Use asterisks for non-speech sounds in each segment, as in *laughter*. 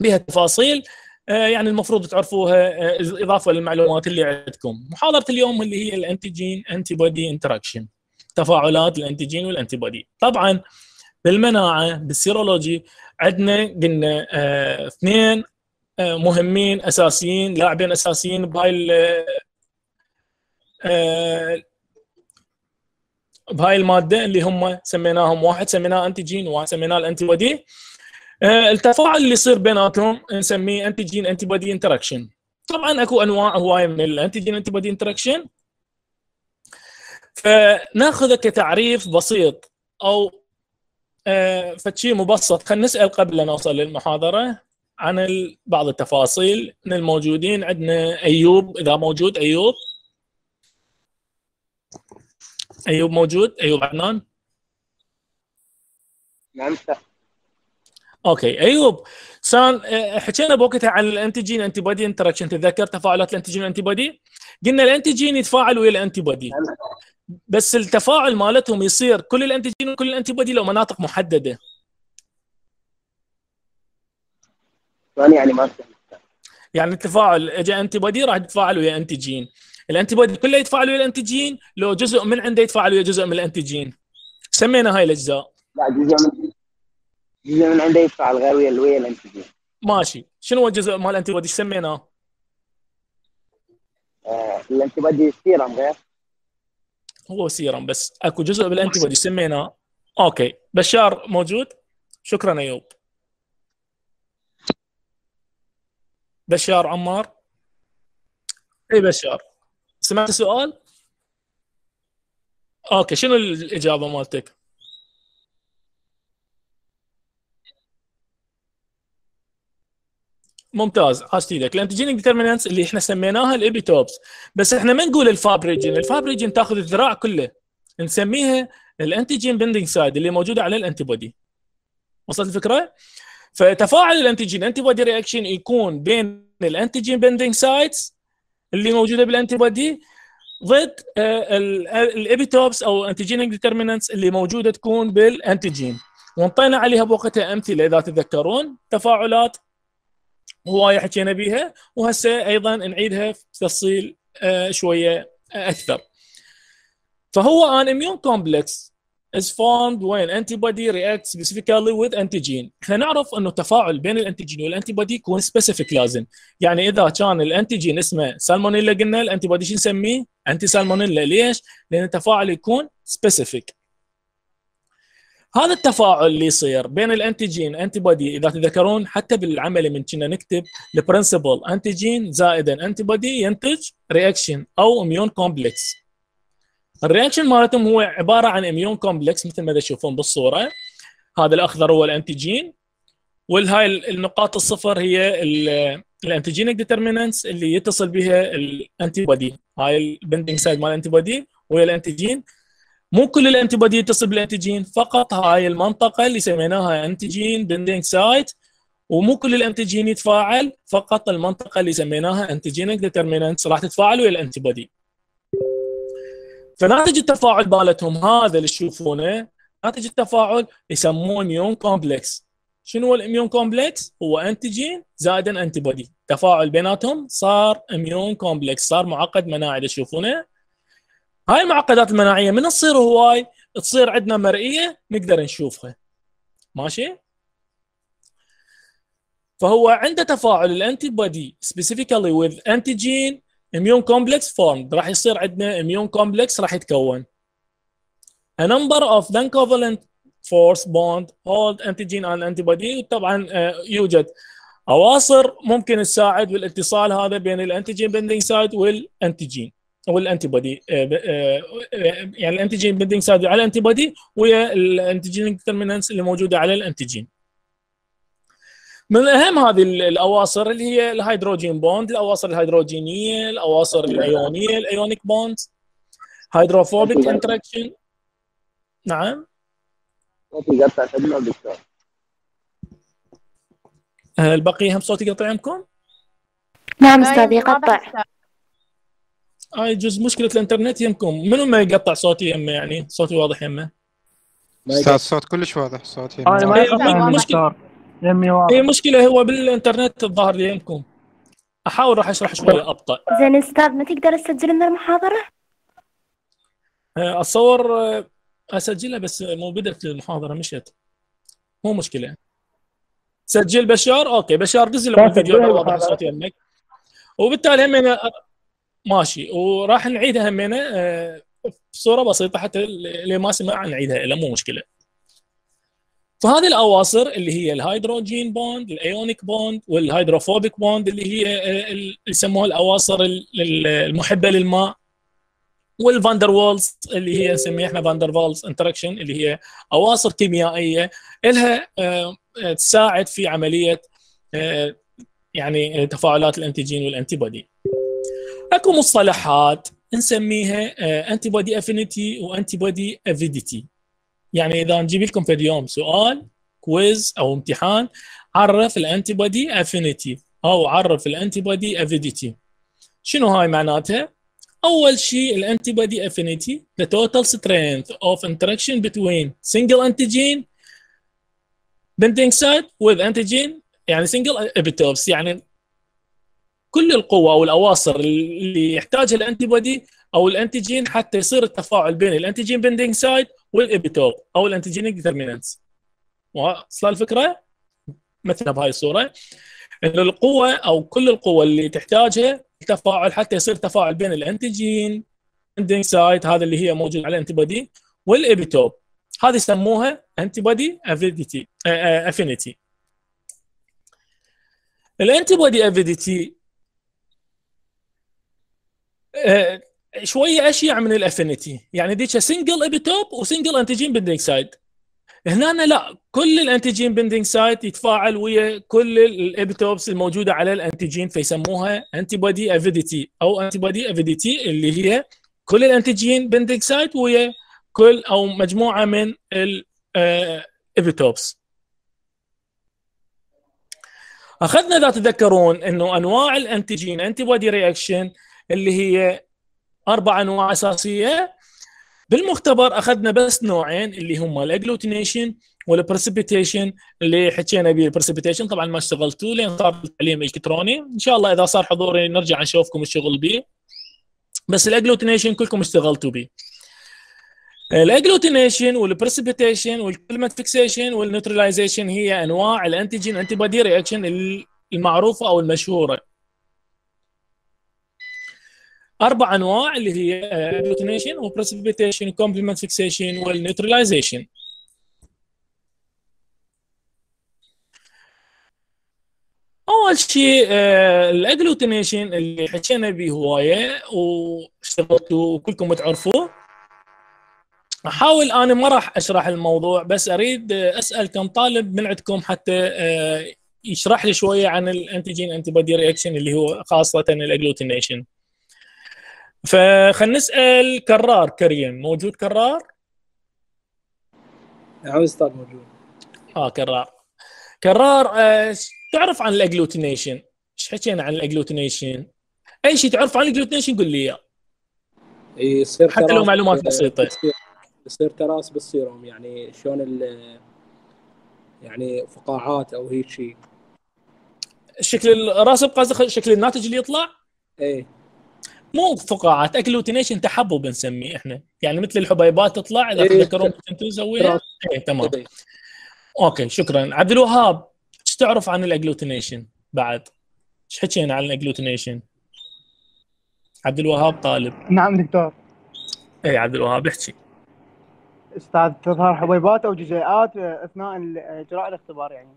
بها تفاصيل آه، يعني المفروض تعرفوها آه، اضافه للمعلومات اللي عندكم محاضره اليوم اللي هي الانتيجين انتي بودي انتراكشن تفاعلات الانتيجين والانتي بودي طبعا بالمناعه بالسيرولوجي عندنا قلنا آه، اثنين مهمين اساسيين لاعبين اساسيين بهاي بهاي الماده اللي هم سميناهم واحد سميناه انتيجين وواحد سميناه الانتي بودي آه، التفاعل اللي يصير بيناتهم نسميه انتيجين انتي بودي انتراكشن طبعا اكو انواع هوايه من الانتيجين انتي بودي انتراكشن فناخذه كتعريف بسيط او آه، فشي مبسط خلينا نسال قبل لا نوصل للمحاضره عن بعض التفاصيل من الموجودين عندنا ايوب اذا موجود ايوب ايوب موجود ايوب عدنان نعم اوكي ايوب سان آه، حكينا بوقتها عن الانتيجين انتي بودي انتراكشن تذكر تفاعلات الانتيجين والانتي بودي قلنا الانتيجين يتفاعل ويا الانتي بودي بس التفاعل مالتهم يصير كل الانتيجين وكل الانتي بودي لو مناطق محدده يعني ما يعني التفاعل اجى انتي بودي راح يتفاعل ويا انتيجين الانتي بودي كله يتفاعل ويا الانتيجين لو جزء من عنده يتفاعل ويا جزء من الانتيجين سمينا هاي الاجزاء لا جزء من من عنده يدفع الغاويه اللي هي الانتيجين ماشي شنو هو الجزء مال الانتي ايش سميناه؟ آه الانتي سيرم غير هو سيرم بس اكو جزء بالانتي بودي سميناه اوكي بشار موجود شكرا ايوب بشار عمار اي بشار سمعت السؤال؟ اوكي شنو الاجابه مالتك؟ ممتاز حاشت ايدك الانتيجينيك ديترمينانتس اللي احنا سميناها الابيتوبس بس احنا ما نقول الفابريجين الفابريجين تاخذ الذراع كله نسميها الانتيجين بندنج سايد اللي موجوده على الانتيبودي وصلت الفكره؟ فتفاعل الانتيجين انتيبودي رياكشن يكون بين الانتيجين بندنج سايتس اللي موجوده بالانتيبودي ضد آه، الابيتوبس او انتيجينيك ديترمينانتس اللي موجوده تكون بالانتيجين وانطينا عليها بوقتها امثله اذا تتذكرون تفاعلات هوايه حكينا بيها وهسه ايضا نعيدها في تفصيل آه، شويه آه، اكثر فهو ان إميون كومبلكس is formed when antibody reacts specifically with antigen احنا نعرف انه التفاعل بين الانتيجين والانتيبادي يكون سبيسيفيك لازم يعني اذا كان الانتيجين اسمه سالمونيلا قلنا الانتيبادي شو نسميه انتي سالمونيلا ليش لان التفاعل يكون سبيسيفيك هذا التفاعل اللي يصير بين الانتيجين انتي بودي اذا تذكرون حتى بالعملي من كنا نكتب البرنسبل انتيجين زائدا انتي بودي ينتج رياكشن او اميون كومبلكس الرياكشن مالتهم هو عباره عن اميون كومبلكس مثل ما تشوفون بالصوره هذا الاخضر هو الانتيجين والهاي النقاط الصفر هي الانتيجينك ديترمينانس اللي يتصل بها الانتي بودي هاي البندنج سايد مال الانتي بودي ويا الانتيجين مو كل الانتي بودي يتصل بالانتيجين فقط هاي المنطقه اللي سميناها انتيجين بندنج سايت ومو كل الانتيجين يتفاعل فقط المنطقه اللي سميناها انتيجينك ديترمينانت راح تتفاعل ويا الانتي بودي فناتج التفاعل بالتهم هذا اللي تشوفونه ناتج التفاعل يسموه اميون كومبلكس شنو هو الاميون كومبلكس؟ هو انتيجين زائد انتي بودي تفاعل بيناتهم صار اميون كومبلكس صار معقد مناعي تشوفونه هاي المعقدات المناعيه من تصير هواي تصير عندنا مرئيه نقدر نشوفها ماشي فهو عنده تفاعل الانتي بودي سبيسيفيكالي وذ انتيجين اميون كومبلكس فورم راح يصير عندنا اميون كومبلكس راح يتكون a number of non-covalent force bond hold antigen and antibody وطبعا آه، يوجد اواصر ممكن تساعد بالاتصال هذا بين الانتيجين بندنج سايت والانتيجين والانتي آه، بودي آه، آه، يعني الانتيجين بندنج سايد على الانتي بودي ويا الانتيجين ترمينانس اللي موجوده على الانتيجين من اهم هذه الاواصر اللي هي الهيدروجين بوند الاواصر الهيدروجينيه الاواصر الايونيه الايونيك بوند هيدروفوبيك انتراكشن نعم صوتي قطع خدمه دكتور البقيه هم صوتي قطع عندكم؟ نعم استاذ يقطع أيوة، هاي آه، جوز مشكله الانترنت يمكم منو ما يقطع صوتي يمه يعني صوتي واضح يمه استاذ الصوت كلش واضح صوت يمه انا آه، ما إيه، يقطع مشكله يمي واضح هي إيه، مشكله هو بالانترنت الظاهر يمكم احاول راح اشرح شوي طيب. ابطا زين استاذ ما تقدر تسجل من المحاضره اتصور آه، اسجلها بس مو بدت المحاضره مشيت مو مشكله سجل بشار اوكي بشار دز طيب، الفيديو واضح صوت يمك وبالتالي هم ماشي وراح نعيدها همينه آه، بصوره بسيطه حتى اللي ما سمع نعيدها الا مو مشكله فهذه الاواصر اللي هي الهيدروجين بوند الايونيك بوند والهيدروفوبيك بوند اللي هي آه، اللي يسموها الاواصر المحبه للماء والفاندر وولز اللي هي نسميها احنا فاندر وولز انتراكشن اللي هي اواصر كيميائيه لها آه، تساعد في عمليه يعني تفاعلات الانتيجين والانتي بودي اكو مصطلحات نسميها انتي بودي افينيتي وانتي بودي افيديتي يعني اذا نجيب لكم في اليوم سؤال كويز او امتحان عرف الانتي بودي افينيتي او عرف الانتي بودي افيديتي شنو هاي معناتها اول شيء الانتي بودي افينيتي the total strength of interaction between single antigen binding site with antigen يعني single ابيتوبس يعني كل القوى او الاواصر اللي يحتاجها الانتي بودي او الانتيجين حتى يصير التفاعل بين الانتيجين بندنج سايد والابيتوب او الانتيجين ديترمينانتس واصل الفكره مثلا بهاي الصوره انه القوه او كل القوه اللي تحتاجها التفاعل حتى يصير تفاعل بين الانتيجين بندنج سايد هذا اللي هي موجود على الانتي بودي والابيتوب هذه يسموها انتي بودي افيديتي افينيتي آه، آه، الانتي بودي افيديتي آه، شويه اشيع من الافينيتي يعني ديتش سنجل ابيتوب وسنجل انتيجين بندنج سايد هنا لا كل الانتيجين بندنج سايت يتفاعل ويا كل الابيتوبس الموجوده على الانتيجين فيسموها انتي بودي افيديتي او انتي بودي افيديتي اللي هي كل الانتيجين بندنج سايت ويا كل او مجموعه من الابيتوبس آه، اخذنا اذا تذكرون انه انواع الانتيجين انتي بودي رياكشن اللي هي اربع انواع اساسيه بالمختبر اخذنا بس نوعين اللي هم الاجلوتينيشن والبرسبيتيشن اللي حكينا به البرسبيتيشن طبعا ما اشتغلتوا لين صار التعليم الكتروني ان شاء الله اذا صار حضوري نرجع نشوفكم الشغل به بس الاجلوتينيشن كلكم اشتغلتوا به الاجلوتينيشن والبرسبيتيشن والكلمات فيكسيشن والنيوترلايزيشن هي انواع الانتيجين انتي بادي رياكشن المعروفه او المشهوره اربع انواع اللي هي اجلوتينيشن وبرسبيتيشن كومبلمنت فيكسيشن والنيوتراليزيشن اول شيء الاجلوتينيشن آه, اللي حكينا به هوايه واشتغلتوا وكلكم تعرفوه احاول انا ما راح اشرح الموضوع بس اريد آه, اسال كم طالب من عندكم حتى آه, يشرح لي شويه عن الانتيجين انتي بودي رياكشن اللي هو خاصه الاجلوتينيشن فخلنا نسال كرار كريم موجود كرار؟ نعم استاذ موجود اه كرار كرار آه تعرف عن الاجلوتينيشن ايش حكينا عن الاجلوتينيشن اي شيء تعرف عن الاجلوتينيشن قول لي اياه يصير حتى لو معلومات بسيطه يصير تراس بالسيروم يعني شلون يعني فقاعات او هيك شيء شكل الراسب قصدك شكل الناتج اللي يطلع؟ ايه مو فقاعات اجلوتينيشن تحبب نسميه احنا يعني مثل الحبيبات تطلع اذا تذكرون إيه، انتم تسويها ايه تمام اوكي شكرا عبد الوهاب ايش تعرف عن الاجلوتينيشن بعد؟ ايش حكينا عن الاجلوتينيشن؟ عبد الوهاب طالب نعم دكتور اي عبد الوهاب احكي استاذ تظهر حبيبات او جزيئات آه، اثناء اجراء آه، الاختبار يعني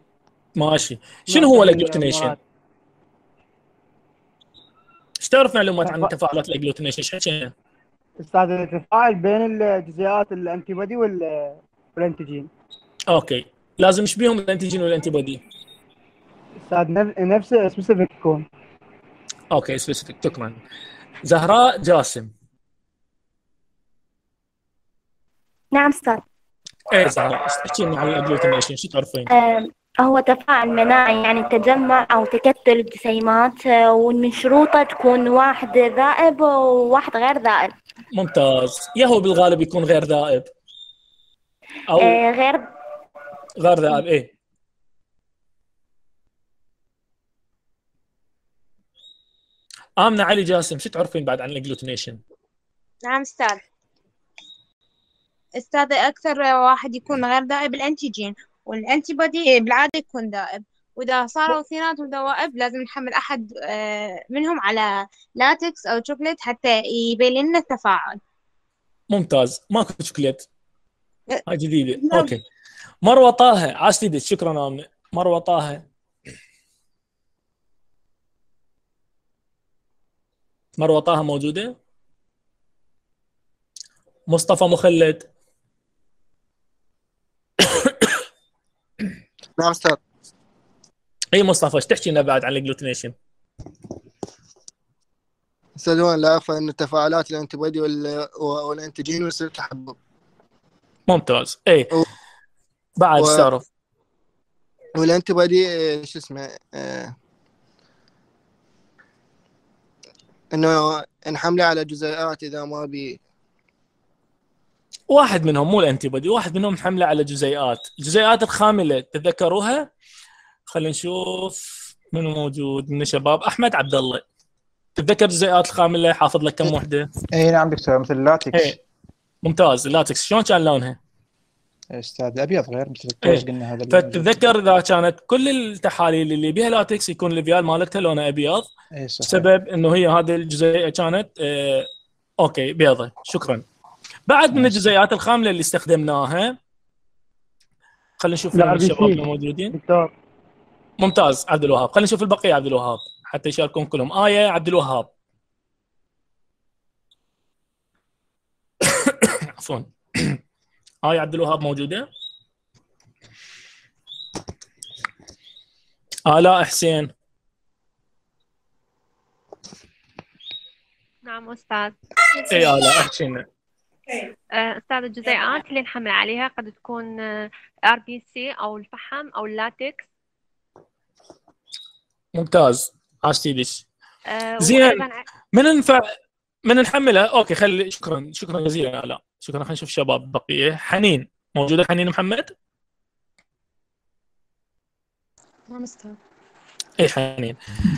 ماشي نعم، شنو هو الاجلوتينيشن؟ ايش تعرف معلومات عن تفاعلات الاجلوتينيشن ايش حكينا؟ استاذ التفاعل بين الجزيئات الانتي بودي والانتيجين اوكي لازم ايش بيهم الانتيجين والانتي بودي استاذ نفس سبيسيفيك تكون اوكي سبيسيفيك شكرا زهراء جاسم نعم استاذ ايه زهراء احكي لنا عن الاجلوتينيشن شو تعرفين؟ هو تفاعل مناعي يعني تجمع أو تكتل الجسيمات آه، ومن شروطه تكون واحد ذائب وواحد غير ذائب ممتاز يا هو بالغالب يكون غير ذائب أو إيه غير غير ذائب إيه آمنة علي جاسم شو تعرفين بعد عن الاجلوتينيشن؟ نعم استاذ استاذ اكثر واحد يكون غير ذائب الانتيجين والانتي بودي بالعاده يكون ذائب واذا صاروا اثنينات ذوائب لازم نحمل احد آه، منهم على لاتكس او شوكليت حتى يبين لنا التفاعل ممتاز ماكو شوكليت إيه. هاي جديده مم. نعم. اوكي مروه طه عاش ايدك شكرا امنه مروه طه مروه طه موجوده مصطفى مخلد نعم استاذ اي مصطفى ايش تحكي لنا بعد عن الجلوتينيشن؟ استاذ وين لا فان التفاعلات الانتي بودي والانتجين ويصير تحبب ممتاز اي و... بعد و... تعرف والانتي إيه، شو اسمه إيه، انه انحمله على جزيئات اذا ما بي واحد منهم مو الانتي بودي واحد منهم حمله على جزيئات الجزيئات الخامله تذكروها خلينا نشوف من موجود من الشباب احمد عبد الله تتذكر الجزيئات الخامله حافظ لك كم وحده اي نعم دكتور مثل اللاتكس ايه. ممتاز اللاتكس شلون كان لونها استاذ ابيض غير مثل الكوز ايه. قلنا هذا فتتذكر اذا كانت كل التحاليل اللي بها لاتكس يكون الفيال مالتها لونها ابيض ايه صحيح. انه هي هذه الجزيئه كانت اه اوكي بيضه شكرا بعد من الجزيئات الخامله اللي استخدمناها خلينا نشوف الشباب الموجودين ممتاز عبد الوهاب خلينا نشوف البقيه عبد الوهاب حتى يشاركون كلهم ايه عبد الوهاب *coughs* عفوا *coughs* ايه عبد الوهاب موجوده آلاء آه، حسين نعم استاذ اي آلاء آه، احكينا آه، استاذ الجزيئات اللي نحمل عليها قد تكون ار بي سي او الفحم او اللاتكس ممتاز عاشت ليش زين من نفع من نحملها اوكي خلي شكرا شكرا جزيلا لا شكرا خلينا نشوف شباب بقيه حنين موجوده حنين محمد اي حنين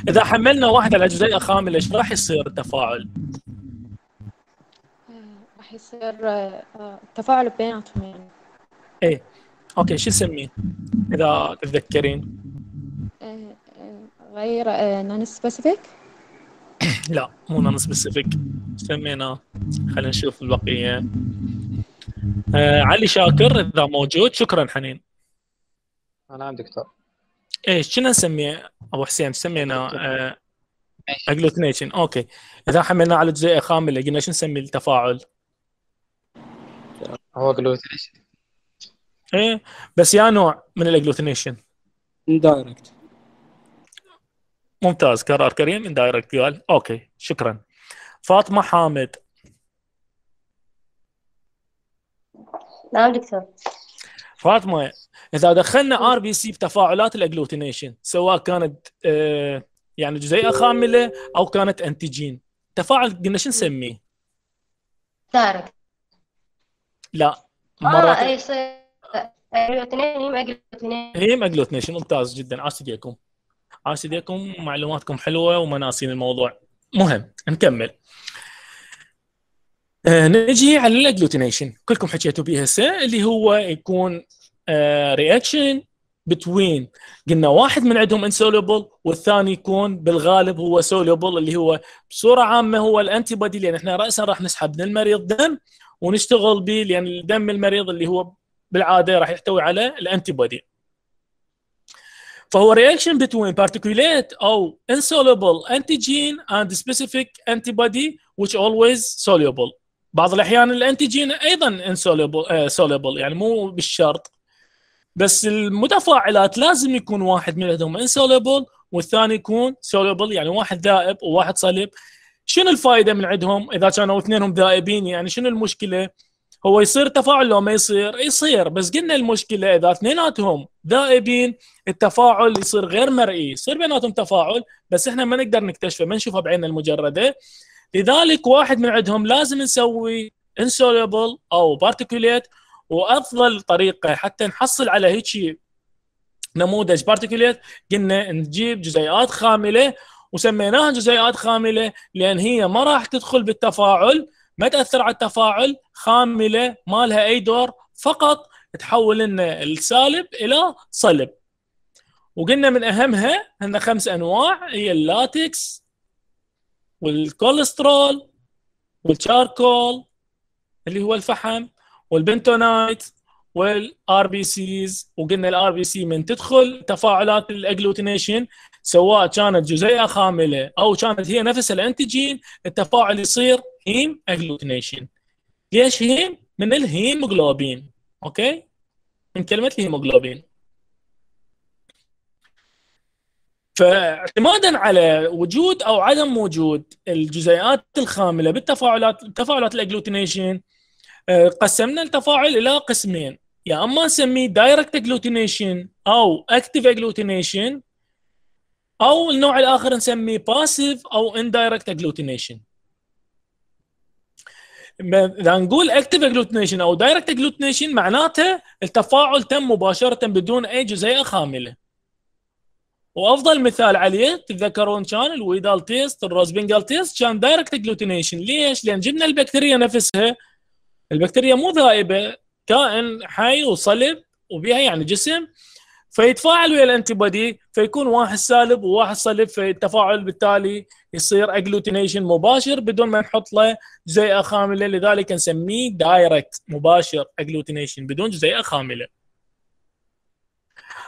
اذا حملنا واحد على جزيئه خامله ايش راح يصير التفاعل؟ يصير التفاعل آه، بيناتهم يعني ايه اوكي شو سميه اذا تتذكرين آه، آه، غير نون سبيسيفيك لا مو نون سبيسيفيك سميناه خلينا نشوف البقيه علي شاكر اذا موجود شكرا حنين انا دكتور ايش شنو نسميه ابو حسين سمينا اجلوتنيشن اوكي اذا حملنا على جزيئه الخامل قلنا شو نسمي التفاعل هو جلوتينيشن ايه بس يا نوع من الاجلوتينيشن اندايركت ممتاز قرار كريم اندايركت قال اوكي شكرا فاطمه حامد نعم دكتور فاطمه اذا دخلنا ار بي سي بتفاعلات الاجلوتينيشن سواء كانت آه، يعني جزيئه خامله او كانت انتيجين تفاعل قلنا شو نسميه؟ دايركت لا آه، مرة اه اي صير ريم هي اثنين ممتاز جدا عاش ايديكم عاش ايديكم معلوماتكم حلوه وما ناسين الموضوع مهم نكمل آه نجي على الاجلوتينيشن كلكم حكيتوا بيها هسه اللي هو يكون رياكشن آه، بتوين قلنا واحد من عندهم انسوليبل والثاني يكون بالغالب هو سوليبل اللي هو بصوره عامه هو الانتي بودي لان احنا راسا راح نسحب من المريض دم ونشتغل به لان الدم المريض اللي هو بالعاده راح يحتوي على الانتي بودي فهو رياكشن between بارتيكوليت او انتيجين اند سبيسيفيك انتي بودي ويتش اولويز سوليبل بعض الاحيان الانتيجين ايضا انسولبل آه، سوليبل يعني مو بالشرط بس المتفاعلات لازم يكون واحد منهم انسولبل والثاني يكون سوليبل يعني واحد ذائب وواحد صلب شنو الفائده من عندهم اذا كانوا اثنينهم ذائبين يعني شنو المشكله؟ هو يصير تفاعل لو ما يصير يصير بس قلنا المشكله اذا اثنيناتهم ذائبين التفاعل يصير غير مرئي يصير بيناتهم تفاعل بس احنا ما نقدر نكتشفه ما نشوفه بعيننا المجرده لذلك واحد من عندهم لازم نسوي انسوليبل او بارتيكوليت وافضل طريقه حتى نحصل على هيك نموذج بارتيكوليت قلنا نجيب جزيئات خامله وسميناها جزيئات خامله لان هي ما راح تدخل بالتفاعل ما تاثر على التفاعل خامله ما لها اي دور فقط تحول لنا السالب الى صلب وقلنا من اهمها ان خمس انواع هي اللاتكس والكوليسترول والشاركول اللي هو الفحم والبنتونايت والار بي سيز وقلنا الار بي سي من تدخل تفاعلات الاجلوتينيشن سواء كانت جزيئه خامله او كانت هي نفس الانتجين التفاعل يصير هيم اجلوتينيشن ليش هيم؟ من الهيموجلوبين اوكي؟ من كلمه الهيموجلوبين فاعتمادا على وجود او عدم وجود الجزيئات الخامله بالتفاعلات تفاعلات الاجلوتينيشن آه، قسمنا التفاعل الى قسمين يا اما نسميه دايركت اجلوتينيشن او اكتف اجلوتينيشن او النوع الاخر نسميه باسيف او اندايركت اجلوتينيشن اذا نقول اكتف اجلوتينيشن او دايركت اجلوتينيشن معناته التفاعل تم مباشره بدون اي جزيئه خامله وافضل مثال عليه تتذكرون كان الويدال تيست الروزبنجل تيست كان دايركت اجلوتينيشن ليش؟ لان جبنا البكتيريا نفسها البكتيريا مو ذائبه كائن حي وصلب وبها يعني جسم فيتفاعل ويا الانتي فيكون واحد سالب وواحد صلب فالتفاعل بالتالي يصير اجلوتينيشن مباشر بدون ما نحط له جزيئه خامله لذلك نسميه دايركت مباشر اجلوتينيشن بدون جزيئه خامله.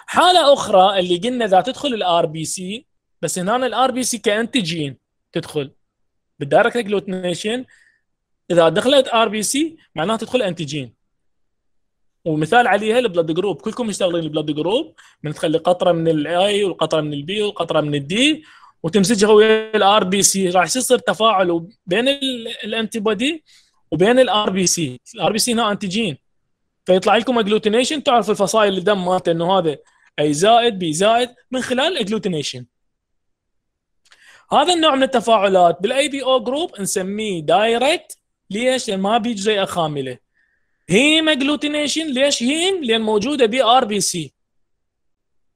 حاله اخرى اللي قلنا اذا تدخل الار بي سي بس هنا الار بي سي كانتيجين تدخل بالدايركت اجلوتينيشن اذا دخلت ار بي سي معناها تدخل انتيجين ومثال عليها البلاد جروب كلكم مشتغلين البلاد جروب من تخلي قطره من الاي وقطره من البي وقطره من الدي وتمزجها ويا الار بي سي راح يصير تفاعل بين الانتي بودي وبين الار بي سي الار بي سي هنا انتيجين فيطلع لكم اجلوتينيشن تعرف الفصائل الدم مالته انه هذا اي زائد بي زائد من خلال اجلوتينيشن هذا النوع من التفاعلات بالاي بي او جروب نسميه دايركت ليش؟ لان ما بيجي زي خامله هيم اجلوتينيشن ليش هيم؟ لان موجوده بي ار بي سي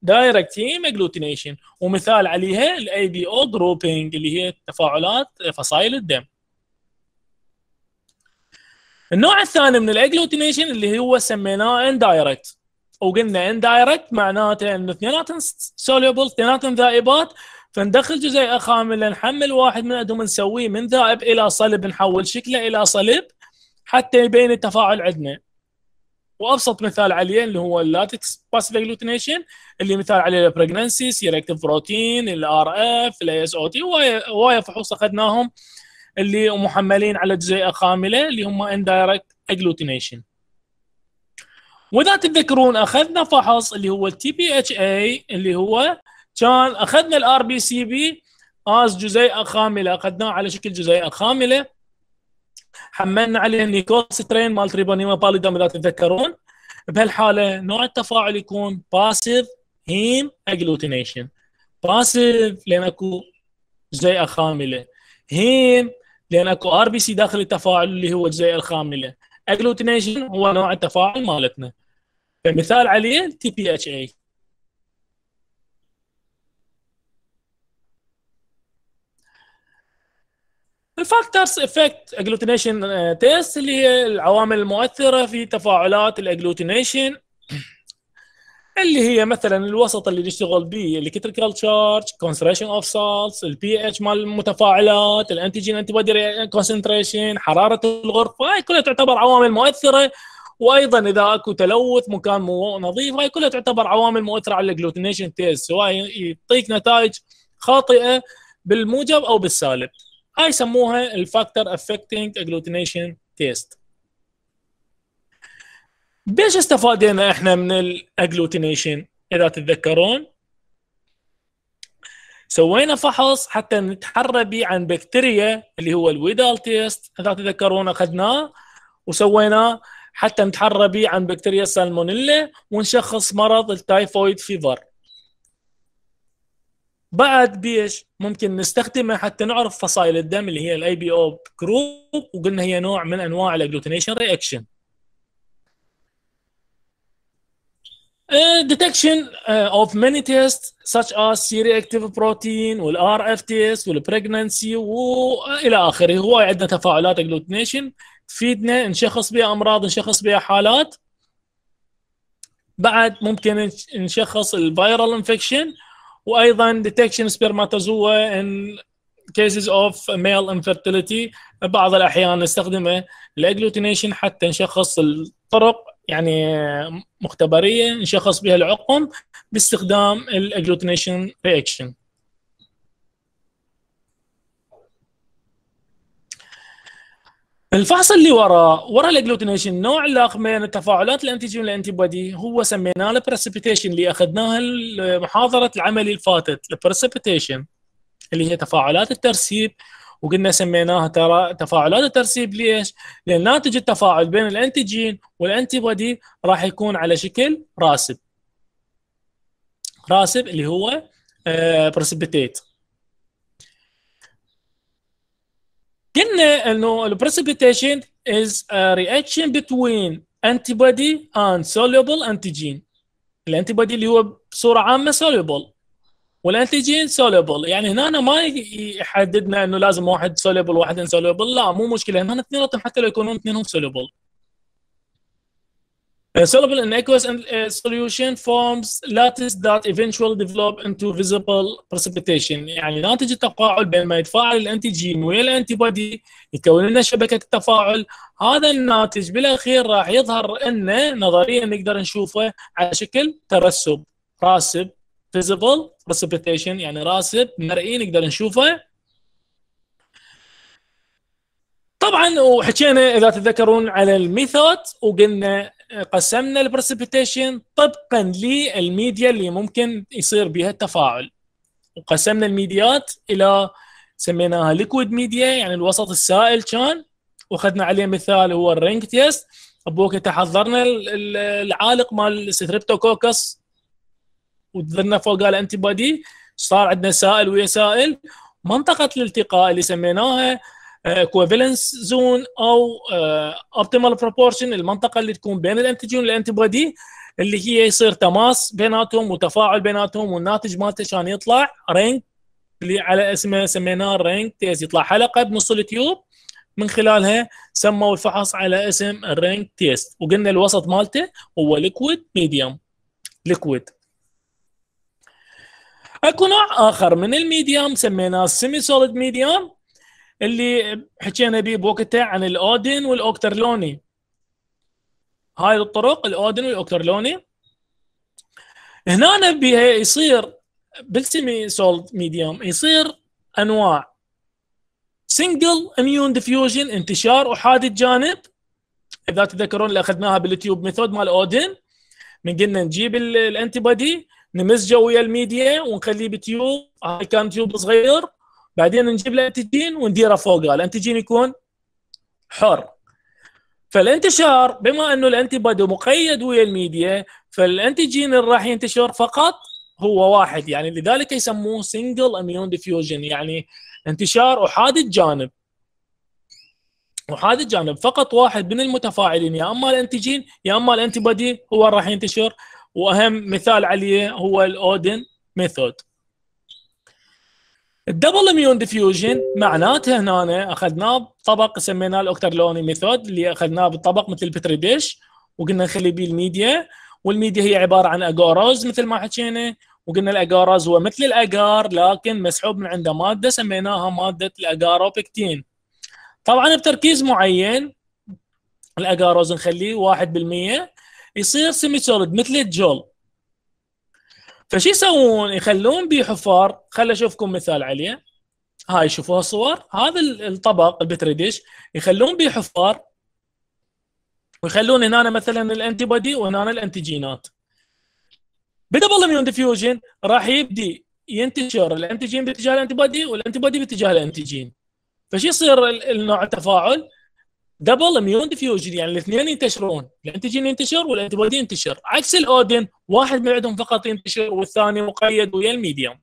دايركت هيم اجلوتينيشن ومثال عليها الاي بي او دروبينج اللي هي تفاعلات فصائل الدم النوع الثاني من الاجلوتينيشن اللي هو سميناه اندايركت وقلنا اندايركت معناته انه اثنيناتهم سوليبل اثنيناتهم ذائبات فندخل جزيئه خامله نحمل واحد من عندهم نسويه من ذائب الى صلب نحول شكله الى صلب حتى يبين التفاعل عندنا وابسط مثال عليه اللي هو اللاتكس باسيف اجلوتينيشن اللي مثال عليه البريجنسي سيركتيف بروتين الار اف الاي اس او تي وهوايه فحوص اخذناهم اللي محملين على جزيئه خامله اللي هم اندايركت اجلوتينيشن واذا تتذكرون اخذنا فحص اللي هو التي بي اتش اي اللي هو كان اخذنا الار بي سي بي از جزيئه خامله اخذناه على شكل جزيئه خامله حملنا نيكوس ترين مال تريبانيما باليدام اذا تتذكرون بهالحاله نوع التفاعل يكون باسيف هيم اجلوتينيشن باسيف لان اكو جزيئه خامله هيم لان اكو ار بي سي داخل التفاعل اللي هو الجزيئه الخامله اجلوتينيشن هو نوع التفاعل مالتنا فمثال عليه تي بي اتش اي الفاكتورز افكت اجلوتينيشن تيست اللي هي العوامل المؤثره في تفاعلات الاجلوتينيشن *clears throat* اللي هي مثلا الوسط اللي نشتغل به الكتريكال تشارج كونسنتريشن اوف سالتس البي اتش مال المتفاعلات الانتيجين انتي بودي كونسنتريشن حراره الغرفه هاي كلها تعتبر عوامل مؤثره وايضا اذا اكو تلوث مكان مو نظيف هاي كلها تعتبر عوامل مؤثره على الجلوتينيشن تيست سواء يعطيك نتائج خاطئه بالموجب او بالسالب هاي يسموها الفاكتور افكتنج اجلوتينيشن تيست بيش استفادينا احنا من الاجلوتينيشن اذا تتذكرون سوينا فحص حتى نتحرى به عن بكتيريا اللي هو الويدال تيست اذا تتذكرون اخذناه وسويناه حتى نتحرى به عن بكتيريا سالمونيلا ونشخص مرض التايفويد فيفر بعد بيش ممكن نستخدمها حتى نعرف فصائل الدم اللي هي الاي بي او جروب وقلنا هي نوع من انواع الاجلوتينيشن رياكشن Uh, detection uh, of many tests such as C-reactive protein والار اف تيست والبريجننسي والى اخره هواي عندنا تفاعلات اجلوتينيشن تفيدنا نشخص بها امراض نشخص بها حالات بعد ممكن نشخص الفيرال انفكشن وايضا ديتكشن سبرماتوزوا ان كيسز اوف ميل انفيرتيليتي بعض الاحيان نستخدمه لاجلوتينيشن حتى نشخص الطرق يعني مختبريه نشخص بها العقم باستخدام الاجلوتينيشن رياكشن الفحص اللي وراء وراء الاجلوتينيشن نوع لاق بين التفاعلات الانتيجين والانتي بودي هو سميناه البرسبيتيشن اللي اخذناها محاضره العملي الفاتت البرسبيتيشن اللي هي تفاعلات الترسيب وقلنا سميناها ترى تفاعلات الترسيب ليش؟ لان ناتج التفاعل بين الانتيجين والانتي بودي راح يكون على شكل راسب راسب اللي هو برسبيتيت آه، قلنا آه، انه البريسبيتيشن is a reaction between اند سوليبل انتيجين antigen الانتيبودي اللي هو بصوره عامه سوليبل والانتيجين سوليبل يعني هنا أنا ما يحددنا انه لازم واحد سوليبل وواحد انسوليبل لا مو مشكله هنا اثنيناتهم حتى لو يكونون اثنينهم سوليبل A uh, soluble and aqueous uh, solution forms lattice that eventually develop into visible precipitation يعني ناتج التفاعل بين ما يتفاعل الانتيجين ويا الانتي يكون لنا شبكه التفاعل هذا الناتج بالاخير راح يظهر انه نظريا نقدر نشوفه على شكل ترسب راسب visible precipitation يعني راسب مرئي نقدر نشوفه طبعا وحكينا اذا تتذكرون على الميثود وقلنا قسمنا البرسبيتيشن طبقا للميديا اللي ممكن يصير بها التفاعل وقسمنا الميديات الى سميناها ليكويد ميديا يعني الوسط السائل كان واخذنا عليه مثال هو الرينج تيست بوقتها حضرنا العالق مال ستريبتوكوكس وذلنا فوق الانتي بادي صار عندنا سائل ويا سائل منطقة الالتقاء اللي سميناها كوفالنس زون او اوبتيمال آه، بروبورشن المنطقه اللي تكون بين الانتيجين والانتي اللي هي يصير تماس بيناتهم وتفاعل بيناتهم والناتج مالته عشان يطلع رينج اللي على اسمه سميناه الرينج تيز يطلع حلقه بنص التيوب من خلالها سموا الفحص على اسم الرينج تيست وقلنا الوسط مالته هو ليكويد ميديوم ليكويد اكو نوع اخر من الميديوم سميناه سيمي سوليد ميديوم اللي حكينا به بوقتها عن الاودن والاوكترلوني هاي الطرق الاودن والاوكترلوني هنا بها يصير بالسيمي سولد ميديوم يصير انواع سنجل اميون ديفيوجن انتشار احادي الجانب اذا تذكرون اللي اخذناها باليوتيوب ميثود مال اودن من قلنا نجيب الانتي بودي نمزجه ويا الميديا ونخليه بتيوب هاي كان تيوب صغير بعدين نجيب الانتجين ونديره فوقها الانتجين يكون حر فالانتشار بما انه الانتيبادي مقيد ويا الميديا فالانتيجين اللي راح ينتشر فقط هو واحد يعني لذلك يسموه سنجل اميون ديفيوجن يعني انتشار احادي الجانب احادي الجانب فقط واحد من المتفاعلين يا اما الانتيجين يا اما الانتيبادي هو راح ينتشر واهم مثال عليه هو الاودن ميثود الدبل اميون ديفيوجن معناته هنا اخذناه بطبق سميناه لوني ميثود اللي اخذناه بالطبق مثل البتري ديش وقلنا نخلي بيه الميديا والميديا هي عباره عن اجاروز مثل ما حكينا وقلنا الاجاروز هو مثل الاجار لكن مسحوب من عنده ماده سميناها ماده الاجاروبكتين طبعا بتركيز معين الاجاروز نخليه 1% يصير سيمي سوليد مثل الجول فشي يسوون يخلون بيه حفار خل اشوفكم مثال عليه هاي شوفوها صور هذا الطبق البتري ديش يخلون بيه حفار ويخلون هنا مثلا الانتي بودي وهنا الانتيجينات بدبل ميون ديفيوجن راح يبدي ينتشر الانتيجين باتجاه الانتي بودي والانتي بودي باتجاه الانتيجين فشي يصير النوع التفاعل دبل اميون ديفيوجن يعني الاثنين ينتشرون الانتيجين ينتشر والانتبودي ينتشر عكس الاودن واحد من عندهم فقط ينتشر والثاني مقيد ويا الميديوم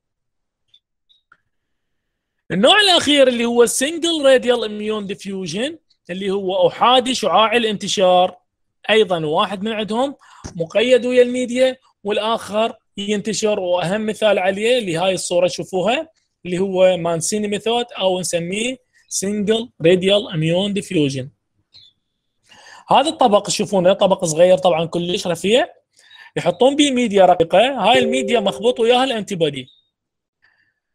النوع الاخير اللي هو السنجل راديال اميون ديفيوجن اللي هو احادي شعاع الانتشار ايضا واحد من عندهم مقيد ويا الميديا والاخر ينتشر واهم مثال عليه اللي هاي الصوره شوفوها اللي هو مانسيني ميثود او نسميه سنجل راديال اميون ديفيوجن هذا الطبق تشوفونه طبق صغير طبعا كلش رفيع يحطون به ميديا رقيقه هاي الميديا مخبوط وياها الانتي بودي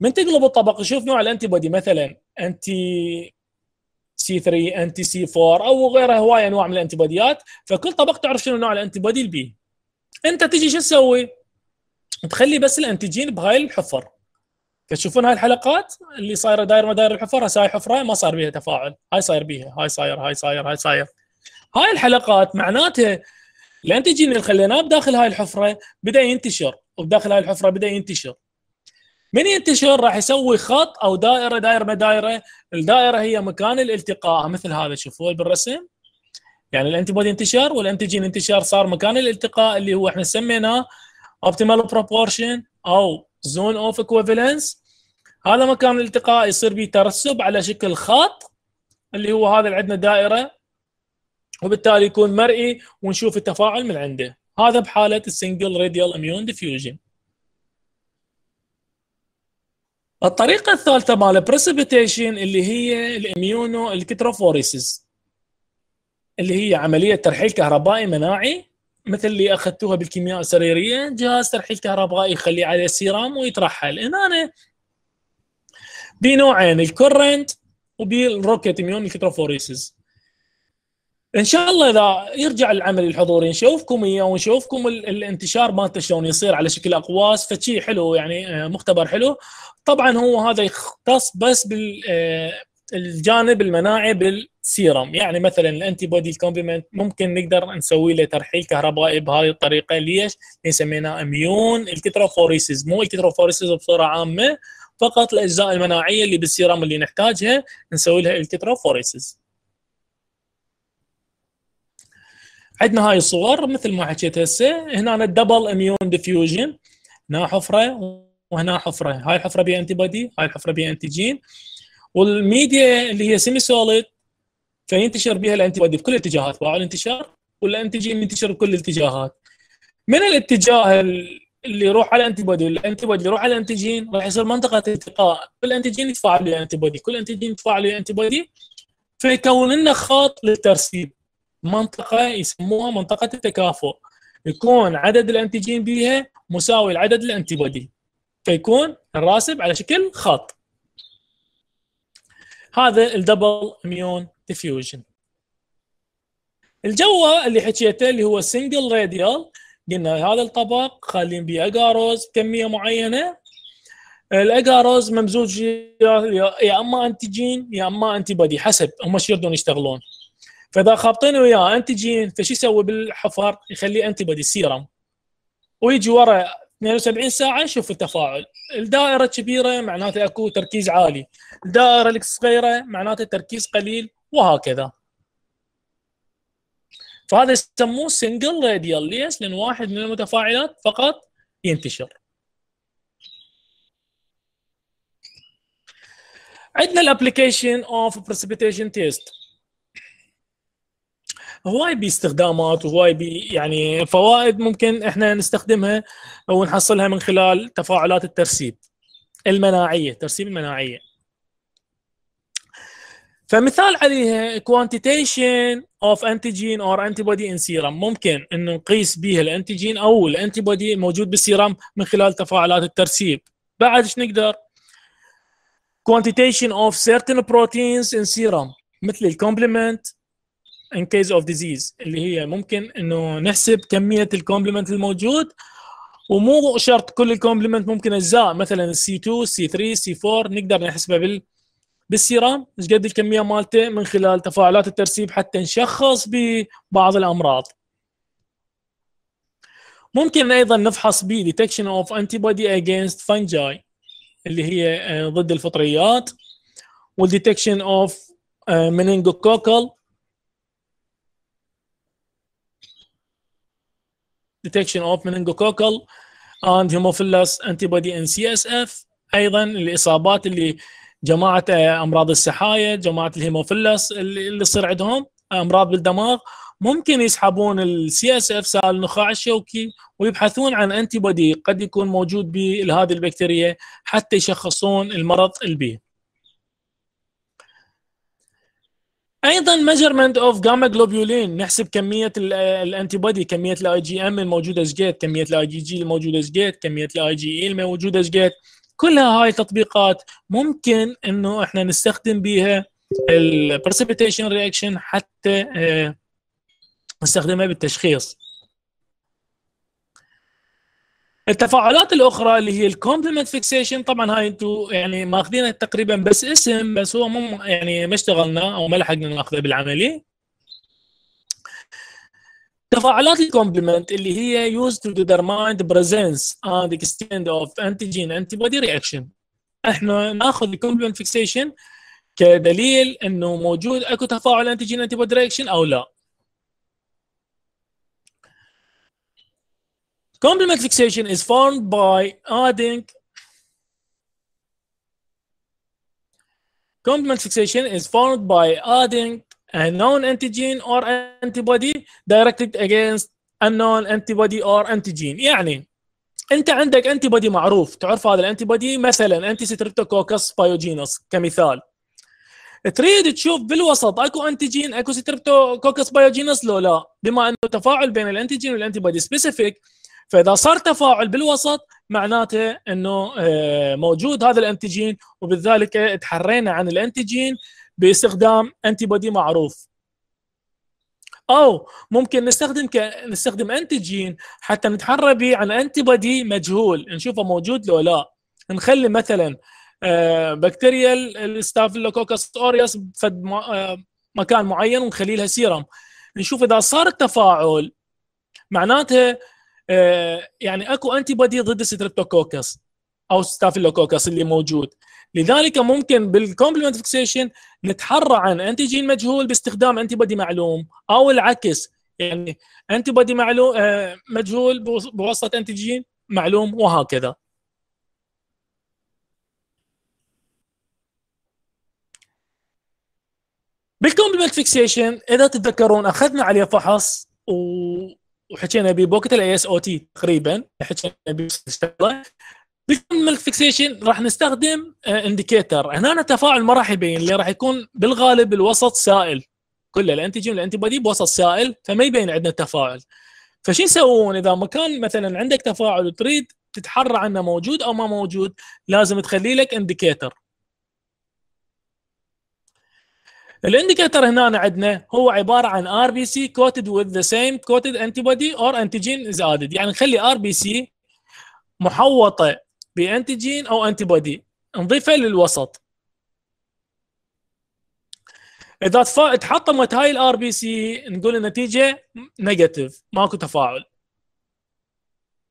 من تقلب الطبق تشوف نوع الانتي بودي مثلا انتي سي 3 انتي سي 4 او غيرها هوايه انواع من الانتي بوديات فكل طبق تعرف شنو نوع الانتي بودي البي انت تجي شو تسوي؟ تخلي بس الانتيجين بهاي الحفر تشوفون هاي الحلقات اللي صايره داير ما داير الحفر هسه هاي حفره ما صار بيها تفاعل هاي صاير بيها هاي صاير هاي صاير هاي صاير هاي الحلقات معناته لان اللي خليناه بداخل هاي الحفره بدا ينتشر وبداخل هاي الحفره بدا ينتشر من ينتشر راح يسوي خط او دائره دائره ما دائره الدائره هي مكان الالتقاء مثل هذا شوفوه بالرسم يعني الانتي بودي انتشر والانتيجين انتشار صار مكان الالتقاء اللي هو احنا سميناه اوبتيمال بروبورشن او زون اوف اكويفالنس هذا مكان الالتقاء يصير به ترسب على شكل خط اللي هو هذا اللي عندنا دائره وبالتالي يكون مرئي ونشوف التفاعل من عنده هذا بحاله السنجل راديال اميون ديفيوجن الطريقه الثالثه مال بريسبيتيشن اللي هي الاميونو الكتروفوريسيس اللي هي عمليه ترحيل كهربائي مناعي مثل اللي اخذتوها بالكيمياء السريريه جهاز ترحيل كهربائي يخليه عليه سيرام ويترحل هنا أنا بنوعين الكورنت وبالروكيت اميون الكتروفوريسيس ان شاء الله اذا يرجع العمل الحضوري نشوفكم اياه ونشوفكم الانتشار مالته شلون يصير على شكل اقواس فشي حلو يعني آه، مختبر حلو طبعا هو هذا يختص بس بال آه، الجانب المناعي بالسيرم يعني مثلا الانتي بودي الكومبلمنت ممكن نقدر نسوي له ترحيل كهربائي بهذه الطريقه ليش؟ سميناه اميون الكتروفوريسز مو الكتروفوريسز بصوره عامه فقط الاجزاء المناعيه اللي بالسيرم اللي نحتاجها نسوي لها الكتروفوريسز عندنا هاي الصور مثل ما حكيت هسه هنا الدبل اميون ديفيوجن هنا حفره وهنا حفره هاي الحفره بي انتي بادي هاي الحفره انتي جين والميديا اللي هي سيمي سوليد فينتشر بها الانتي بادي بكل الاتجاهات باع الانتشار جين ينتشر بكل الاتجاهات من الاتجاه اللي يروح على الانتي بادي والانتي بادي يروح على الانتيجين راح يصير منطقه التقاء كل جين يتفاعل ويا الانتي بادي كل جين يتفاعل ويا الانتي بادي فيكون لنا خط للترسيب منطقه يسموها منطقه التكافؤ يكون عدد الانتيجين بها مساوي لعدد الانتيبودي فيكون الراسب على شكل خط هذا الدبل اميون ديفيوجن الجو اللي حكيته اللي هو سنجل راديال قلنا هذا الطبق خالين بيه اجاروز كميه معينه الاجاروز ممزوج يا اما انتيجين يا اما انتي حسب هم شو يردون يشتغلون فاذا خابطين وياه انتيجين فشو يسوي بالحفر؟ يخليه انتي بدي سيرم ويجي ورا 72 ساعه يشوف التفاعل الدائره الكبيره معناته اكو تركيز عالي الدائره الصغيره معناته تركيز قليل وهكذا فهذا يسموه سنجل راديال ليش؟ لان واحد من المتفاعلات فقط ينتشر عندنا الابلكيشن اوف بريسبيتيشن تيست هواي باستخدامات وهواي يعني فوائد ممكن احنا نستخدمها ونحصلها من خلال تفاعلات الترسيب المناعيه ترسيب المناعيه فمثال عليها كوانتيتيشن of انتيجين or antibody in serum ممكن انه نقيس بها الانتيجين او الانتيبودي موجود بالسيرم من خلال تفاعلات الترسيب بعد ايش نقدر كوانتيتيشن of certain proteins in serum مثل الكومبلمنت ان كيس اوف ديزيز اللي هي ممكن انه نحسب كميه الكومبلمنت الموجود ومو شرط كل الكومبلمنت ممكن اجزاء مثلا السي 2 سي 3 سي 4 نقدر نحسبها بال بالسيرام ايش قد الكميه مالته من خلال تفاعلات الترسيب حتى نشخص ببعض الامراض ممكن ايضا نفحص ب detection of antibody against fungi اللي هي آه، ضد الفطريات والديتكشن اوف آه، meningococcal ديتكشن اوف اند هيموفيلس انتي بودي ان سي اس اف ايضا الاصابات اللي جماعه امراض السحايا جماعه الهيموفيلس اللي يصير عندهم امراض بالدماغ ممكن يسحبون السي اس اف سائل النخاع الشوكي ويبحثون عن انتي بودي قد يكون موجود بهذه البكتيريا حتى يشخصون المرض البي ايضا ميجرمنت اوف جاما جلوبيولين نحسب كميه الانتي بودي كميه الاي جي ام الموجوده ايش كميه الاي جي جي الموجوده ايش كميه الاي جي اي e الموجوده ايش كلها هاي تطبيقات ممكن انه احنا نستخدم بيها البرسبيتيشن رياكشن حتى آه، نستخدمها بالتشخيص التفاعلات الاخرى اللي هي الكومبلمنت فيكسيشن طبعا هاي انتم يعني ماخذينها تقريبا بس اسم بس هو مو يعني ما اشتغلنا او ما لحقنا ناخذه بالعملي تفاعلات الكومبلمنت اللي هي يوز تو ديترمايند بريزنس اند اكستند اوف انتيجين انتي antibody رياكشن احنا ناخذ الكومبلمنت فيكسيشن كدليل انه موجود اكو تفاعل انتيجين انتي رياكشن او لا Complement fixation is formed by adding Complement fixation is formed by adding a known antigen or antibody directed against a known antibody or antigen يعني انت عندك انتيبودي معروف تعرف هذا الانتيبودي مثلا انتي ستريبتوكوكس بايوجينوس كمثال تريد تشوف بالوسط اكو انتيجين اكو ستريبتوكوكس بايوجينوس لو لا بما انه تفاعل بين الانتيجين والانتيبودي سبيسيفيك فاذا صار تفاعل بالوسط معناته انه آه، موجود هذا الانتيجين وبذلك تحرينا عن الانتيجين باستخدام انتي بودي معروف او ممكن نستخدم ك... نستخدم انتيجين حتى نتحرى به عن انتي بودي مجهول نشوفه موجود لو لا نخلي مثلا بكتيريا الستافيلوكوكس اوريوس في آه، مكان معين ونخلي لها سيرم نشوف اذا صار التفاعل معناته آه، يعني اكو انتي بودي ضد ستريبتوكوكس او ستافيلوكوكس اللي موجود لذلك ممكن بالكومبلمنت فيكسيشن نتحرى عن انتيجين مجهول باستخدام انتي بودي معلوم او العكس يعني انتي بودي معلوم مجهول بواسطه انتيجين معلوم وهكذا بالكومبلمنت فيكسيشن اذا تتذكرون اخذنا عليه فحص و وحكينا به بوقت الاي اس او تي تقريبا حكينا به بالكمل فيكسيشن راح نستخدم انديكيتر آه، هنا التفاعل ما راح يبين اللي راح يكون بالغالب الوسط سائل كله الانتيجين والانتي بودي بوسط سائل فما يبين عندنا التفاعل فشو يسوون اذا مكان مثلا عندك تفاعل وتريد تتحرى عنه موجود او ما موجود لازم تخلي لك انديكيتر الانديكيتر هنا عندنا هو عباره عن ار بي سي كوتد وذ ذا سيم كوتد انتي بودي اور انتيجين از ادد يعني نخلي ار بي سي محوطه بانتيجين او انتي بودي نضيفه للوسط اذا تحطمت هاي الار بي سي نقول النتيجه نيجاتيف ماكو تفاعل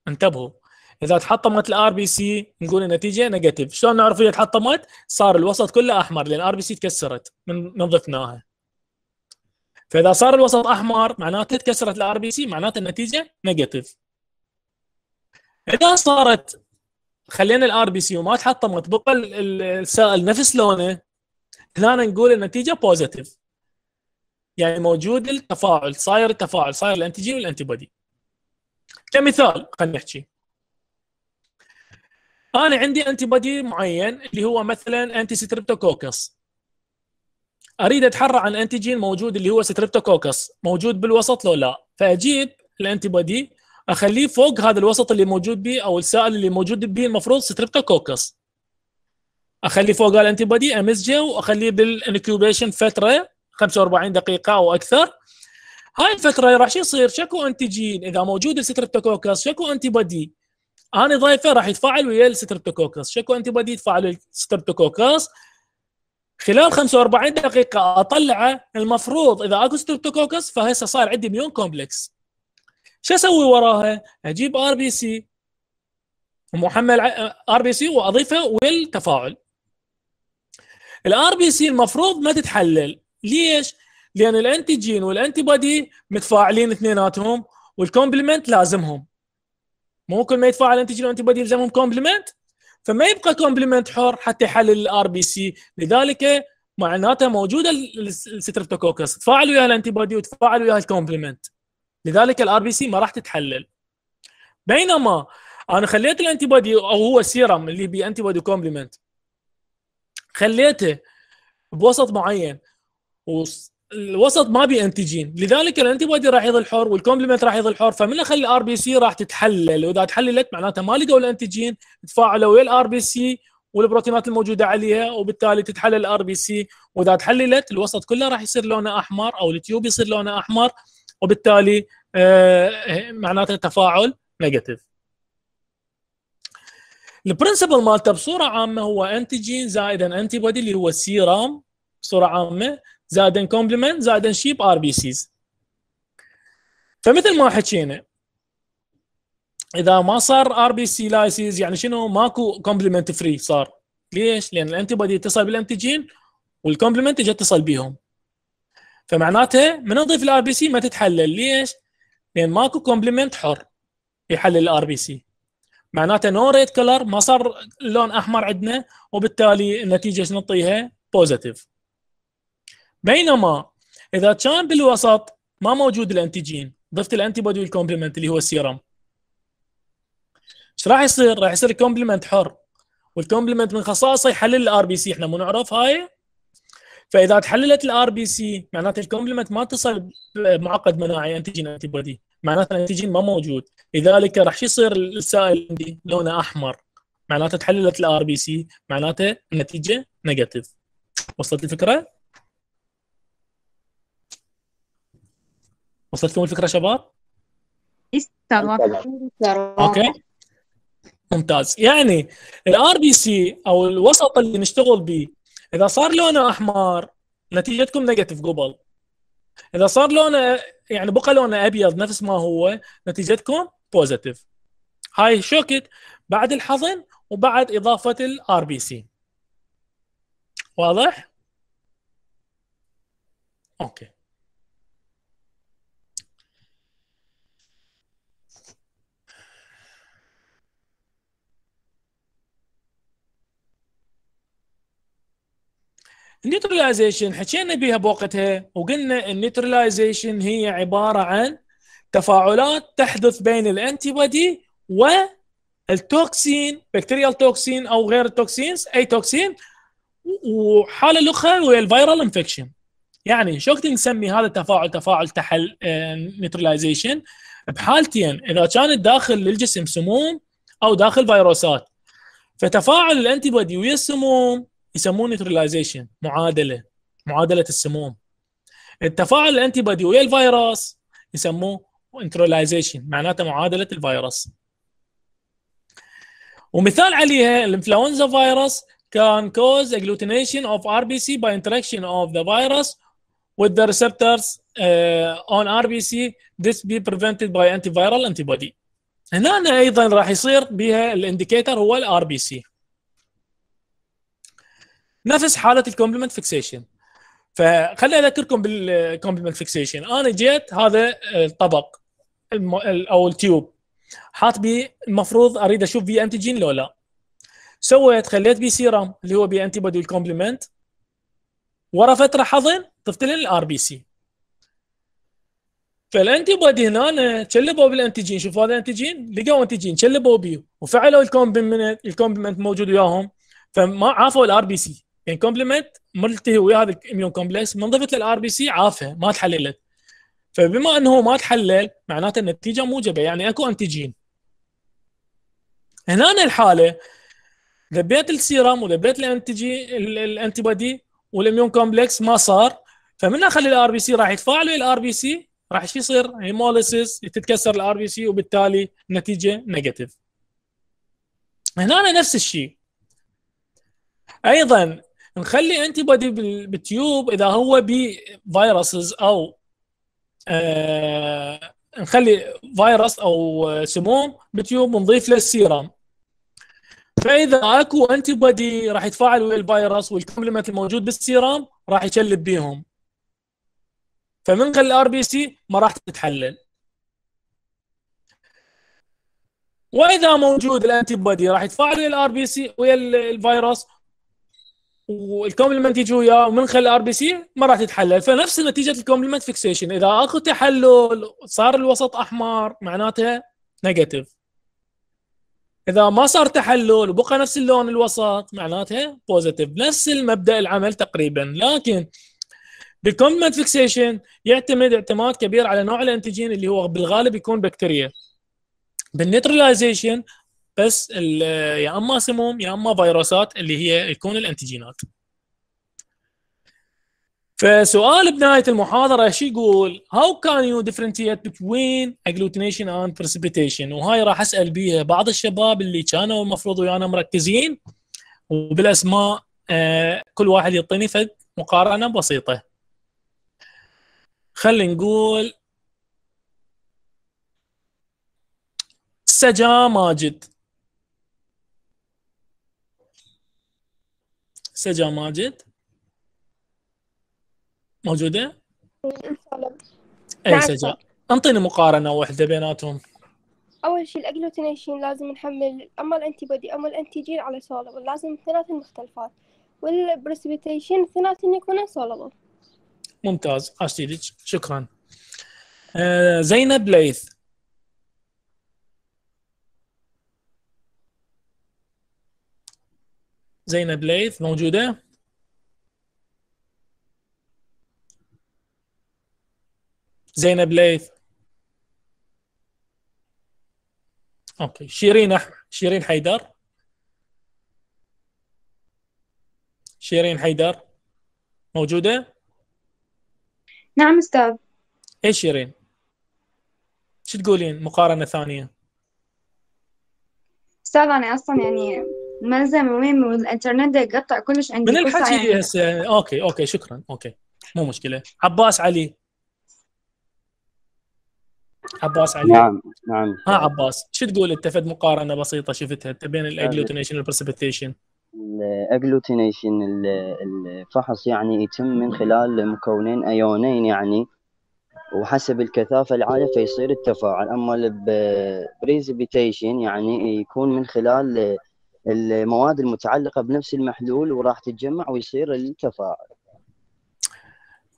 انتبهوا اذا تحطمت الار بي سي نقول النتيجه نيجاتيف شلون نعرف اذا تحطمت صار الوسط كله احمر لان الار بي سي تكسرت من نظفناها فاذا صار الوسط احمر معناته تكسرت الار بي سي معناته النتيجه نيجاتيف اذا صارت خلينا الار بي سي وما تحطمت بقى السائل نفس لونه هنا نقول النتيجه بوزيتيف يعني موجود التفاعل صاير التفاعل صاير الانتيجين والانتي كمثال خلينا نحكي انا عندي انتي بودي معين اللي هو مثلا انتي ستريبتوكوكس اريد اتحرى عن انتيجين موجود اللي هو ستريبتوكوكس موجود بالوسط لو لا فاجيب الانتي بودي اخليه فوق هذا الوسط اللي موجود به او السائل اللي موجود به المفروض ستريبتوكوكس اخليه فوق الانتي بودي امزجه واخليه بالانكيوبيشن فتره 45 دقيقه او اكثر هاي الفتره راح شو يصير شكو انتيجين اذا موجود الستريبتوكوكس شكو انتي بودي انا ضايفه راح يتفاعل ويا الستربتوكوكس شكو انتي بادي يتفاعل الستربتوكوكس خلال 45 دقيقه اطلعه المفروض اذا اكو ستربتوكوكس فهسه صار عندي ميون كومبلكس شو اسوي وراها؟ اجيب ار بي سي محمل ار بي سي واضيفه والتفاعل الار بي سي المفروض ما تتحلل ليش؟ لان الانتيجين والانتي بودي متفاعلين اثنيناتهم والكومبلمنت لازمهم مو كل ما يتفاعل انتيجين وانتي بودي يلزمهم كومبلمنت فما يبقى كومبلمنت حر حتى يحلل الار بي سي لذلك معناته موجوده الستريبتوكوكس تفاعل وياها الانتي بودي وتفاعل وياها الكومبلمنت لذلك الار بي سي ما راح تتحلل بينما انا خليت الانتي بودي او هو سيرم اللي بي انتي بودي كومبلمنت خليته بوسط معين الوسط ما انتيجين لذلك الانتي بودي راح يضل حر والكومبلمنت راح يضل حر فمن اخلي ار بي سي راح تتحلل واذا تحللت معناتها ما لقوا الانتيجين تفاعلوا ويا الار بي سي والبروتينات الموجوده عليها وبالتالي تتحلل الار بي سي واذا تحللت الوسط كله راح يصير لونه احمر او التيوب يصير لونه احمر وبالتالي آه معناته تفاعل نيجاتيف البرنسبل مالته بصوره عامه هو انتيجين زائدا انتي بودي اللي هو سيرام بصوره عامه زائد كومبلمنت زائد شيب ار بي سيز فمثل ما حكينا اذا ما صار ار بي سي لايسيز يعني شنو ماكو كومبلمنت فري صار ليش؟ لان الانتي بودي اتصل بالانتيجين والكومبلمنت اجى اتصل بيهم فمعناته من نضيف الار بي سي ما تتحلل ليش؟ لان ماكو كومبلمنت حر يحلل الار بي سي معناته نو ريد كلر ما صار اللون احمر عندنا وبالتالي النتيجه شنو نعطيها؟ بوزيتيف بينما اذا كان بالوسط ما موجود الانتيجين ضفت الانتي بودي والكومبلمنت اللي هو السيرم ايش راح يصير؟ راح يصير الكومبلمنت حر والكومبلمنت من خصائصه يحلل الار بي سي احنا مو نعرف هاي فاذا تحللت الار بي سي معناته الكومبلمنت ما اتصل بمعقد مناعي انتيجين انتي بودي معناته الانتيجين ما موجود لذلك راح شو يصير السائل عندي لونه احمر معناته تحللت الار بي سي معناته النتيجه نيجاتيف وصلت الفكره؟ وصلتكم الفكره شباب؟ اوكي ممتاز يعني الار بي سي او الوسط اللي نشتغل به اذا صار لونه احمر نتيجتكم نيجاتيف قبل اذا صار لونه يعني بقى لونه ابيض نفس ما هو نتيجتكم بوزيتيف هاي شوكت بعد الحظن وبعد اضافه الار بي سي واضح اوكي النيوترلايزيشن حكينا بها بوقتها وقلنا النيوترلايزيشن هي عباره عن تفاعلات تحدث بين الانتي بودي والتوكسين بكتيريال توكسين او غير التوكسينز اي توكسين وحاله الاخرى وهي الفيرال انفكشن يعني شو نسمي هذا التفاعل تفاعل تحل نيوترلايزيشن آه، بحالتين اذا كانت داخل الجسم سموم او داخل فيروسات فتفاعل الانتي بودي ويا السموم يسموه نيوتراليزيشن معادله معادله السموم التفاعل الانتي بادي ويا الفيروس يسموه نيوتراليزيشن معناته معادله الفيروس ومثال عليها الانفلونزا فيروس can cause agglutination of RBC by interaction of the virus with the receptors uh, on RBC this be prevented by antiviral antibody هنا ايضا راح يصير بها الانديكيتر هو الار بي سي نفس حاله الكومبلمنت فيكسيشن فخليني اذكركم بالكومبلمنت فيكسيشن انا جيت هذا الطبق او التيوب حاط بيه المفروض اريد اشوف بي انتيجين لو لا سويت خليت بيه سيرم اللي هو بي انتي بودي الكومبلمنت ورا فتره حضن طفت لي الار بي سي فالانتي بودي هنا شلبوا بالانتيجين شوفوا هذا الانتيجين لقوا انتيجين شلبوا بيه وفعلوا الكومبلمنت الكومبلمنت موجود وياهم فما عافوا الار بي سي يعني كومبلمنت ملتهي ويا هذا الاميون كومبلكس منضفت للار بي سي عافه ما تحللت فبما انه ما تحلل معناته النتيجه موجبه يعني اكو انتيجين هنا الحاله ذبيت السيرم وذبيت الانتيجي الانتي بودي والاميون كومبلكس ما صار فمن اخلي الار بي سي راح يتفاعل ويا الار بي سي راح ايش يصير؟ هيموليسيس تتكسر الار بي سي وبالتالي نتيجه نيجاتيف. هنا نفس الشيء. ايضا نخلي انتي بودي بالتيوب اذا هو بفيروسز او آه نخلي فيروس او سموم بتيوب ونضيف له السيرم فاذا اكو انتي بودي راح يتفاعل ويا الفيروس والكومبلمنت الموجود بالسيرم راح يشلب بيهم فمن خلال الار بي سي ما راح تتحلل واذا موجود الانتي بودي راح يتفاعل ويا الار بي سي ويا الفيروس والكومبلمنت يجي وياه ومن خلال الار بي سي ما راح تتحلل فنفس نتيجه الكومبلمنت فيكسيشن اذا اكو تحلل صار الوسط احمر معناته نيجاتيف اذا ما صار تحلل وبقى نفس اللون الوسط معناته بوزيتيف نفس المبدا العمل تقريبا لكن بالكومبلمنت فيكسيشن يعتمد اعتماد كبير على نوع الانتيجين اللي هو بالغالب يكون بكتيريا بالنيترلايزيشن بس يا اما سموم يا اما فيروسات اللي هي يكون الانتيجينات فسؤال بنهايه المحاضره شو يقول؟ هاو كان يو differentiate between agglutination and precipitation وهاي راح اسال بيها بعض الشباب اللي كانوا المفروض ويانا مركزين وبالاسماء آه، كل واحد يعطيني فد مقارنه بسيطه. خلينا نقول سجا ماجد سجا ماجد موجوده؟ اي سجا انطيني مقارنه واحده بيناتهم اول شيء الاجلوتينيشن لازم نحمل اما الانتي بودي اما الانتيجين على سولبل لازم اثنيناتهم مختلفات والبريسبيتيشن اثنيناتهم يكونون سولبل ممتاز اشتيلك شكرا آه زينب ليث زينب ليث موجودة؟ زينب ليث اوكي شيرين احمد شيرين حيدر شيرين حيدر موجودة؟ نعم استاذ ايش شيرين؟ شو تقولين مقارنة ثانية؟ استاذ انا اصلا يعني ماذا مهم والانترنت ده يقطع كلش عندي من الحكي يعني. هسه اوكي اوكي شكرا اوكي مو مشكله عباس علي عباس علي نعم نعم ها عباس شو تقول انت فد مقارنه بسيطه شفتها انت بين الاجلوتينيشن والبرسبتيشن الاجلوتينيشن الفحص يعني يتم من خلال مكونين ايونين يعني وحسب الكثافة العالية فيصير التفاعل أما البريزبيتيشن يعني يكون من خلال المواد المتعلقه بنفس المحلول وراح تتجمع ويصير التفاعل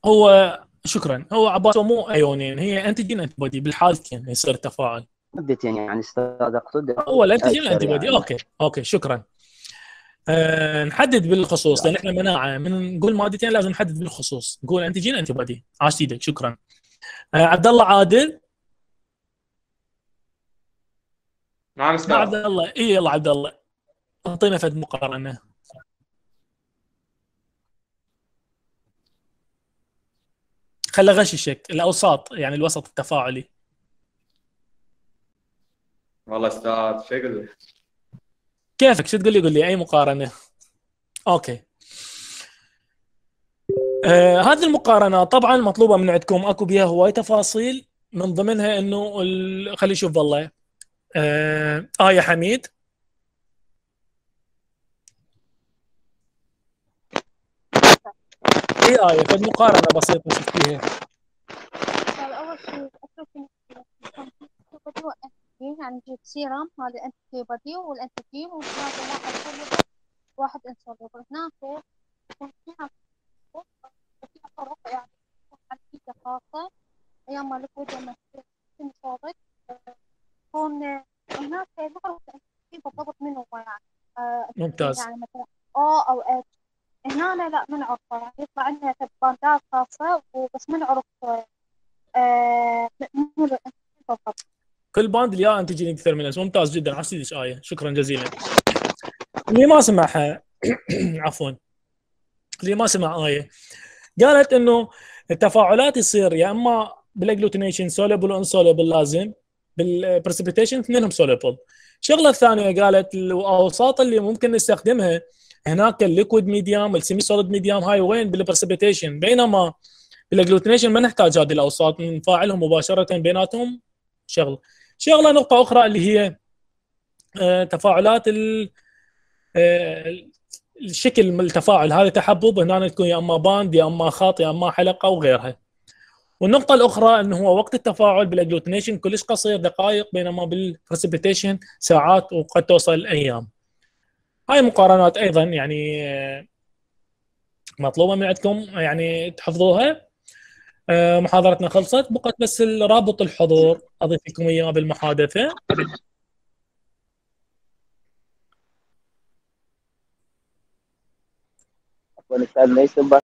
هو شكرا هو عباره مو ايونين هي انتجين انتبودي بالحالتين يعني يصير تفاعل مادتين يعني استاذ اقصد هو الانتجين انتي يعني. اوكي اوكي شكرا أه نحدد بالخصوص لان احنا مناعه من نقول مادتين لازم نحدد بالخصوص نقول انتيجين انتي بادي عاش ايدك شكرا أه عبد الله عادل نعم استاذ عبد الله اي يلا عبد الله اعطينا فد مقارنه خلى غششك الاوساط يعني الوسط التفاعلي والله استاذ شو اقول لك؟ كيفك شو تقول لي قول لي اي مقارنه اوكي آه هذه المقارنه طبعا مطلوبه من عندكم اكو بها هواي تفاصيل من ضمنها انه ال... خلي نشوف والله آه, اه يا حميد اي اي فد مقارنة بسيطة شفتيها طيب، أول شيء يعني جيب سيرم هذا الانتي بادي والانتي وهذا واحد انسولوبل هنا في فيها يعني عملية خاصة يا اما لكود يا اما صوبك هناك نعرف بالضبط من هو يعني آه، ممتاز يعني مثلا او او اتش هنا لا لا ما نعرفه يطلع عندنا باندات خاصة وبس ما نعرف آه منو كل باند اللي تجيني اكثر من اسم ممتاز جدا عسيدك ايه آه، شكرا جزيلا اللي ما سمعها آه، *clears throat* عفوا اللي ما سمع ايه قالت انه التفاعلات تصير يا اما بالاجلوتينيشن سوليبل وانسوليبل لازم بالبريسبيتيشن اثنينهم سوليبل الشغله الثانيه قالت الاوساط اللي ممكن نستخدمها هناك الليكويد ميديام السيمي سوليد ميديام هاي وين بالبرسبيتيشن بينما بالاجلوتينيشن ما نحتاج هذه الاوساط نفاعلهم مباشره بيناتهم شغله شغله نقطه اخرى اللي هي آه، تفاعلات آه، الشكل من التفاعل هذا تحبب هنا تكون يا اما باند يا اما خط يا اما حلقه وغيرها والنقطة الأخرى أنه هو وقت التفاعل بالاجلوتينيشن كلش قصير دقائق بينما بالبرسبيتيشن ساعات وقد توصل أيام. هاي مقارنات ايضا يعني آه، مطلوبه من عندكم يعني تحفظوها آه، محاضرتنا خلصت بقت بس رابط الحضور اضيف لكم اياه بالمحادثه عفوا استاذ